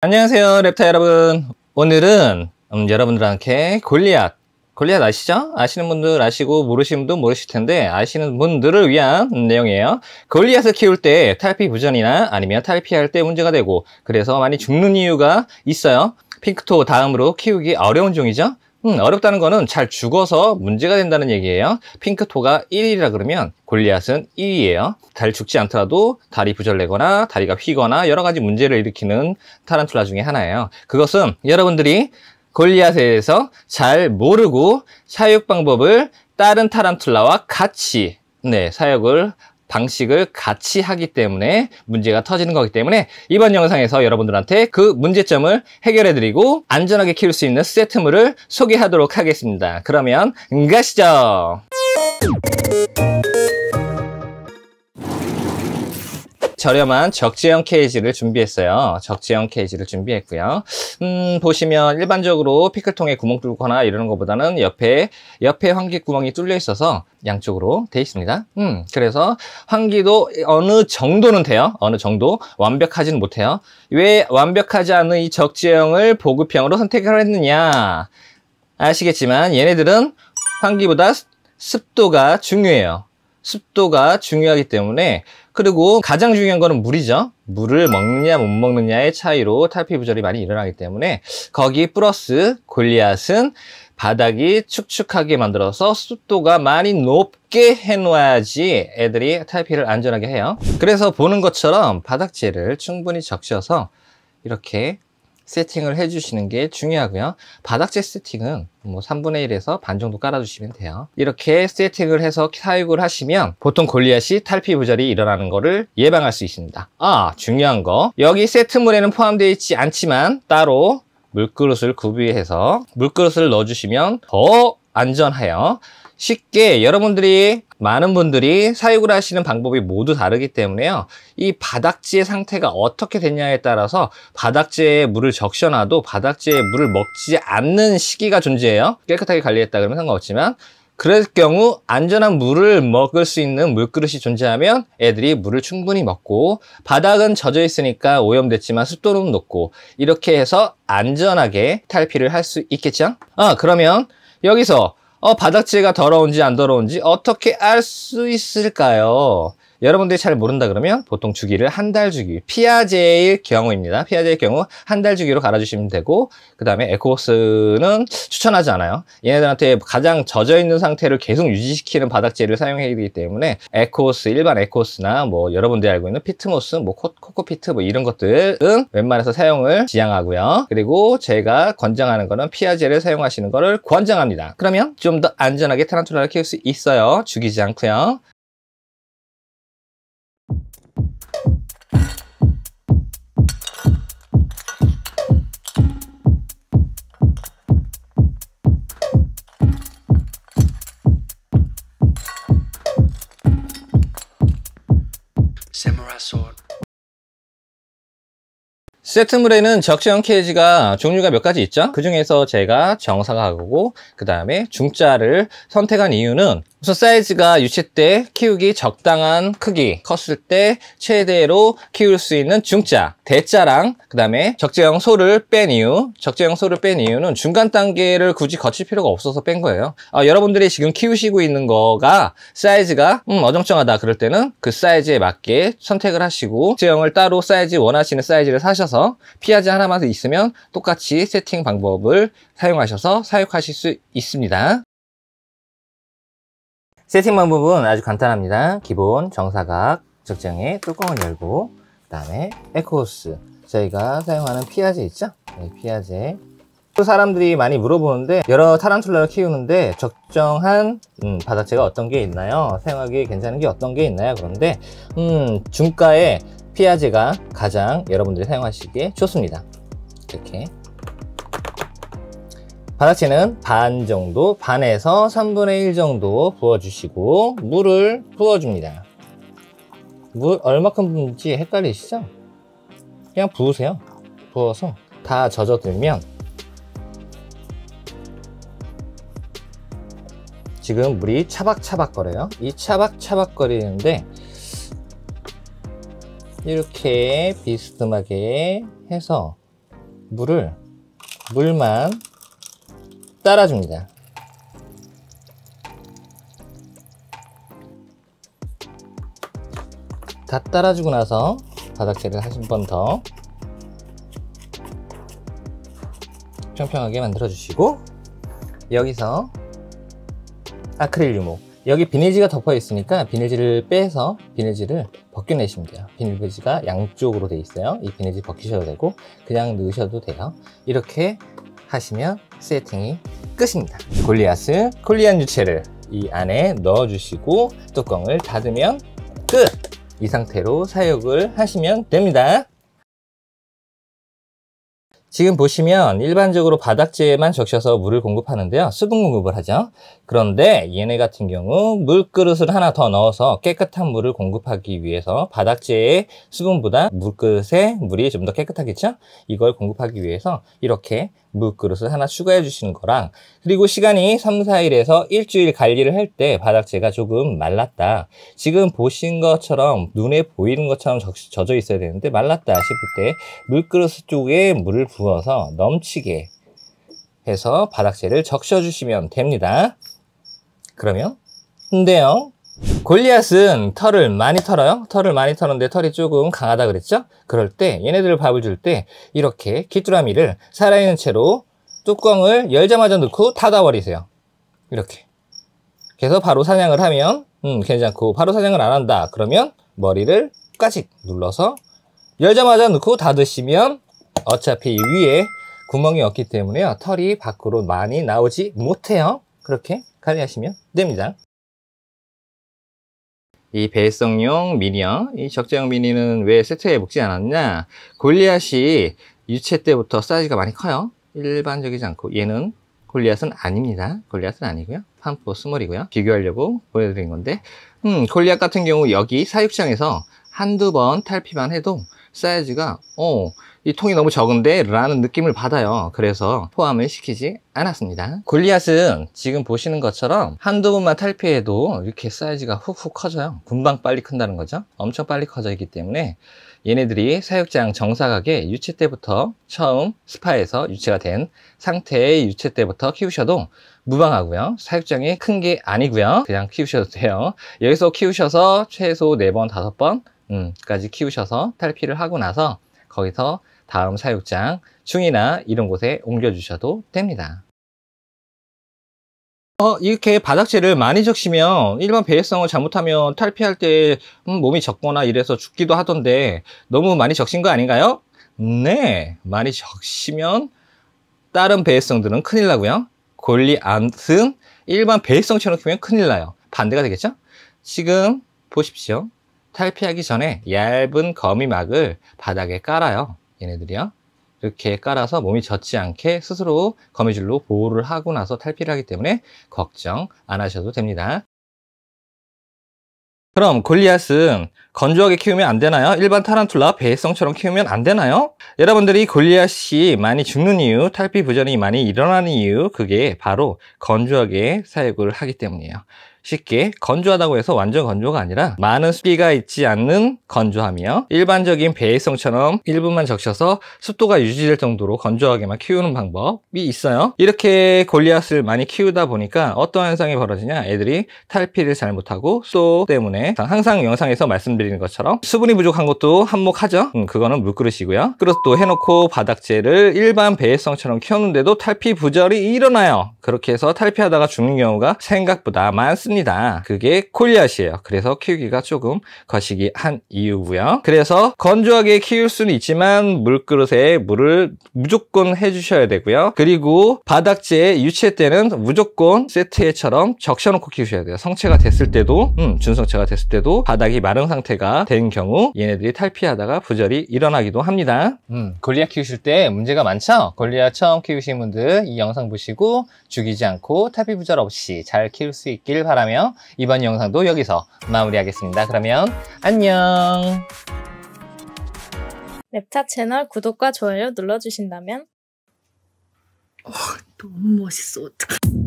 안녕하세요 랩타 여러분 오늘은 음, 여러분들한테 골리앗 골리앗 아시죠? 아시는 분들 아시고 모르시는 분도 모르실 텐데 아시는 분들을 위한 내용이에요 골리앗을 키울 때 탈피 부전이나 아니면 탈피할 때 문제가 되고 그래서 많이 죽는 이유가 있어요 핑크토 다음으로 키우기 어려운 종이죠 음, 어렵다는 거는 잘 죽어서 문제가 된다는 얘기예요. 핑크토가 1위라 그러면 골리앗은 2위예요달 죽지 않더라도 다리 부절내거나 다리가 휘거나 여러 가지 문제를 일으키는 타란툴라 중에 하나예요. 그것은 여러분들이 골리앗에 대해서 잘 모르고 사육 방법을 다른 타란툴라와 같이 네, 사육을 방식을 같이 하기 때문에 문제가 터지는 거기 때문에 이번 영상에서 여러분들한테 그 문제점을 해결해드리고 안전하게 키울 수 있는 세트물을 소개하도록 하겠습니다. 그러면 가시죠! 저렴한 적재형 케이지를 준비했어요. 적재형 케이지를 준비했고요. 음, 보시면 일반적으로 피클통에 구멍 뚫거나 이러는 것보다는 옆에 옆에 환기 구멍이 뚫려 있어서 양쪽으로 돼 있습니다. 음, 그래서 환기도 어느 정도는 돼요. 어느 정도 완벽하지는 못해요. 왜 완벽하지 않은 이 적재형을 보급형으로 선택을 했느냐? 아시겠지만 얘네들은 환기보다 습도가 중요해요. 습도가 중요하기 때문에 그리고 가장 중요한 거는 물이죠. 물을 먹느냐 못 먹느냐의 차이로 탈피 부절이 많이 일어나기 때문에 거기 플러스 골리앗은 바닥이 축축하게 만들어서 습도가 많이 높게 해놓아야지 애들이 탈피를 안전하게 해요. 그래서 보는 것처럼 바닥재를 충분히 적셔서 이렇게 세팅을 해주시는 게 중요하고요. 바닥재 세팅은 뭐 3분의 1에서 반 정도 깔아주시면 돼요. 이렇게 세팅을 해서 사육을 하시면 보통 골리앗이 탈피 부절이 일어나는 것을 예방할 수 있습니다. 아 중요한 거 여기 세트물에는 포함되어 있지 않지만 따로 물그릇을 구비해서 물그릇을 넣어주시면 더 안전하여 쉽게 여러분들이 많은 분들이 사육을 하시는 방법이 모두 다르기 때문에요. 이 바닥지의 상태가 어떻게 되냐에 따라서 바닥지에 물을 적셔놔도 바닥지에 물을 먹지 않는 시기가 존재해요. 깨끗하게 관리했다 그러면 상관없지만 그럴 경우 안전한 물을 먹을 수 있는 물그릇이 존재하면 애들이 물을 충분히 먹고 바닥은 젖어 있으니까 오염됐지만 습도는 높고 이렇게 해서 안전하게 탈피를 할 수 있겠죠? 아 그러면 여기서 어, 바닥지가 더러운지 안 더러운지 어떻게 알 수 있을까요? 여러분들이 잘 모른다 그러면 보통 주기를 한 달 주기, 피아제의 경우입니다. 피아제의 경우 한 달 주기로 갈아주시면 되고 그 다음에 에코호스는 추천하지 않아요. 얘네들한테 가장 젖어있는 상태를 계속 유지시키는 바닥재를 사용해야 되기 때문에 에코호스, 일반 에코호스나 뭐 여러분들이 알고 있는 피트모스, 뭐 코, 코피트뭐 이런 것들은 웬만해서 사용을 지양하고요. 그리고 제가 권장하는 거는 피아제를 사용하시는 거를 권장합니다. 그러면 좀 더 안전하게 타란툴라를 키울 수 있어요. 죽이지 않고요. 세트물에는 적시형 케이지가 종류가 몇 가지 있죠 그 중에서 제가 정사각하고 그 다음에 중자를 선택한 이유는 우선 사이즈가 유치 때 키우기 적당한 크기 컸을 때 최대로 키울 수 있는 중자 대자랑 그 다음에 적재형 소를 뺀 이유 적재형 소를 뺀 이유는 중간 단계를 굳이 거칠 필요가 없어서 뺀 거예요 아, 여러분들이 지금 키우시고 있는 거가 사이즈가 음, 어정쩡하다 그럴 때는 그 사이즈에 맞게 선택을 하시고 적재형을 따로 사이즈 원하시는 사이즈를 사셔서 피아지 하나만 있으면 똑같이 세팅 방법을 사용하셔서 사육하실 수 있습니다 세팅 방법은 아주 간단합니다. 기본 정사각 적정에 뚜껑을 열고 그 다음에 에코호스 저희가 사용하는 피아제 있죠? 네, 피아제 또 사람들이 많이 물어보는데 여러 타란툴라를 키우는데 적정한 음, 바닥재가 어떤 게 있나요? 사용하기 괜찮은 게 어떤 게 있나요? 그런데 음, 중가의 피아제가 가장 여러분들이 사용하시기에 좋습니다. 이렇게 바다채는 반 정도, 반에서 3분의 1 정도 부어주시고 물을 부어줍니다. 물 얼마큼 부는지 헷갈리시죠? 그냥 부으세요. 부어서 다 젖어들면 지금 물이 차박차박 거려요. 이 차박차박 거리는데 이렇게 비스듬하게 해서 물을 물만 따라줍니다. 다 따라주고 나서 바닥재를 한 번 더 평평하게 만들어주시고 여기서 아크릴 유목 여기 비닐지가 덮어 있으니까 비닐지를 빼서 비닐지를 벗겨내시면 돼요 비닐지가 양쪽으로 돼 있어요 이 비닐지 벗기셔도 되고 그냥 넣으셔도 돼요 이렇게 하시면 세팅이 끝입니다 골리앗을 콜리안 유체를 이 안에 넣어주시고 뚜껑을 닫으면 끝! 이 상태로 사육을 하시면 됩니다 지금 보시면 일반적으로 바닥재에만 적셔서 물을 공급하는데요. 수분 공급을 하죠. 그런데 얘네 같은 경우 물그릇을 하나 더 넣어서 깨끗한 물을 공급하기 위해서 바닥재의 수분보다 물그릇에 물이 좀 더 깨끗하겠죠? 이걸 공급하기 위해서 이렇게 물그릇을 하나 추가해 주시는 거랑 그리고 시간이 3, 4일에서 일주일 관리를 할 때 바닥재가 조금 말랐다. 지금 보신 것처럼 눈에 보이는 것처럼 젖어 있어야 되는데 말랐다 싶을 때 물그릇 쪽에 물을 부어서 넘치게 해서 바닥재를 적셔주시면 됩니다. 그러면 근데요 골리앗은 털을 많이 털어요 털을 많이 터는데 털이 조금 강하다 그랬죠 그럴 때 얘네들 밥을 줄 때 이렇게 귀뚜라미를 살아있는 채로 뚜껑을 열자마자 넣고 닫아 버리세요 이렇게 그래서 바로 사냥을 하면 음, 괜찮고 바로 사냥을 안 한다 그러면 머리를 까직 눌러서 열자마자 넣고 닫으시면 어차피 위에 구멍이 없기 때문에요 털이 밖으로 많이 나오지 못해요 그렇게 관리하시면 됩니다 이 배성용 미니어, 이 적재형 미니는 왜 세트에 묶지 않았냐? 골리앗이 유체 때부터 사이즈가 많이 커요. 일반적이지 않고 얘는 골리앗은 아닙니다. 골리앗은 아니고요. 팜프 스몰이고요. 비교하려고 보여드린 건데 음, 골리앗 같은 경우 여기 사육장에서 한두 번 탈피만 해도 사이즈가 어, 이 통이 너무 적은데 라는 느낌을 받아요 그래서 포함을 시키지 않았습니다 골리앗은 지금 보시는 것처럼 한두 번만 탈피해도 이렇게 사이즈가 훅훅 커져요 금방 빨리 큰다는 거죠 엄청 빨리 커져있기 때문에 얘네들이 사육장 정사각의 유체 때부터 처음 스파에서 유체가 된 상태의 유체 때부터 키우셔도 무방하고요 사육장이 큰 게 아니고요 그냥 키우셔도 돼요 여기서 키우셔서 최소 4번 5번 까지 키우셔서 탈피를 하고 나서 거기서 다음 사육장 충이나 이런 곳에 옮겨주셔도 됩니다. 어, 이렇게 바닥재를 많이 적시면 일반 배해성을 잘못하면 탈피할 때 음, 몸이 적거나 이래서 죽기도 하던데 너무 많이 적신 거 아닌가요? 네, 많이 적시면 다른 배해성들은 큰일 나고요. 골리 암튼 일반 배해성처럼 키우면 큰일 나요. 반대가 되겠죠? 지금 보십시오. 탈피하기 전에 얇은 거미막을 바닥에 깔아요. 얘네들이요. 이렇게 깔아서 몸이 젖지 않게 스스로 거미줄로 보호를 하고 나서 탈피를 하기 때문에 걱정 안 하셔도 됩니다. 그럼 골리앗은 건조하게 키우면 안 되나요? 일반 타란툴라 배성처럼 키우면 안 되나요? 여러분들이 골리앗이 많이 죽는 이유, 탈피 부전이 많이 일어나는 이유 그게 바로 건조하게 사육을 하기 때문이에요. 쉽게 건조하다고 해서 완전 건조가 아니라 많은 습기가 있지 않는 건조함이요 일반적인 배일성처럼 1분만 적셔서 습도가 유지될 정도로 건조하게만 키우는 방법이 있어요 이렇게 골리앗을 많이 키우다 보니까 어떤 현상이 벌어지냐 애들이 탈피를 잘 못하고 또 때문에 항상 영상에서 말씀드리는 것처럼 수분이 부족한 것도 한몫하죠 음, 그거는 물그릇이고요 그래서또 해놓고 바닥재를 일반 배일성처럼 키웠는데도 탈피 부절이 일어나요 그렇게 해서 탈피하다가 죽는 경우가 생각보다 많습니다 있니다 그게 콜리앗이에요. 그래서 키우기가 조금 거시기 한 이유고요. 그래서 건조하게 키울 수는 있지만 물그릇에 물을 무조건 해주셔야 되고요. 그리고 바닥재 유치할 때는 무조건 세트에처럼 적셔놓고 키우셔야 돼요. 성체가 됐을 때도 음, 준성체가 됐을 때도 바닥이 마른 상태가 된 경우 얘네들이 탈피하다가 부절이 일어나기도 합니다. 음, 골리앗 키우실 때 문제가 많죠? 골리아 처음 키우신 분들 이 영상 보시고 죽이지 않고 탈피 부절 없이 잘 키울 수 있길 바랍니다. 바라며 이번 영상도 여기서 마무리하겠습니다. 그러면 안녕! 랩탑 채널 구독과 좋아요 눌러주신다면 어, 너무 멋있어. 어떡해.